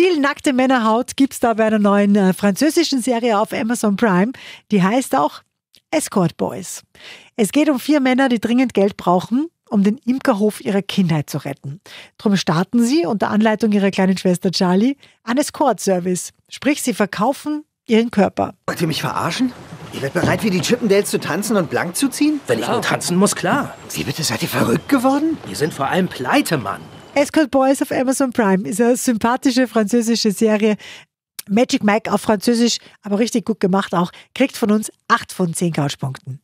Viel nackte Männerhaut gibt es da bei einer neuen äh, französischen Serie auf Amazon Prime. Die heißt auch Escort Boys. Es geht um vier Männer, die dringend Geld brauchen, um den Imkerhof ihrer Kindheit zu retten. Drum starten sie unter Anleitung ihrer kleinen Schwester Charlie einen Escort-Service. Sprich, sie verkaufen ihren Körper. Wollt ihr mich verarschen? Ihr werdet bereit, wie die Chippendales zu tanzen und blank zu ziehen? Wenn klar. ich nur tanzen muss, klar. Sie bitte, seid ihr verrückt geworden? Wir sind vor allem pleite, Mann. Escort Boys auf Amazon Prime ist eine sympathische französische Serie. Magic Mike auf Französisch, aber richtig gut gemacht auch, kriegt von uns 8 von 10 Couchpunkten.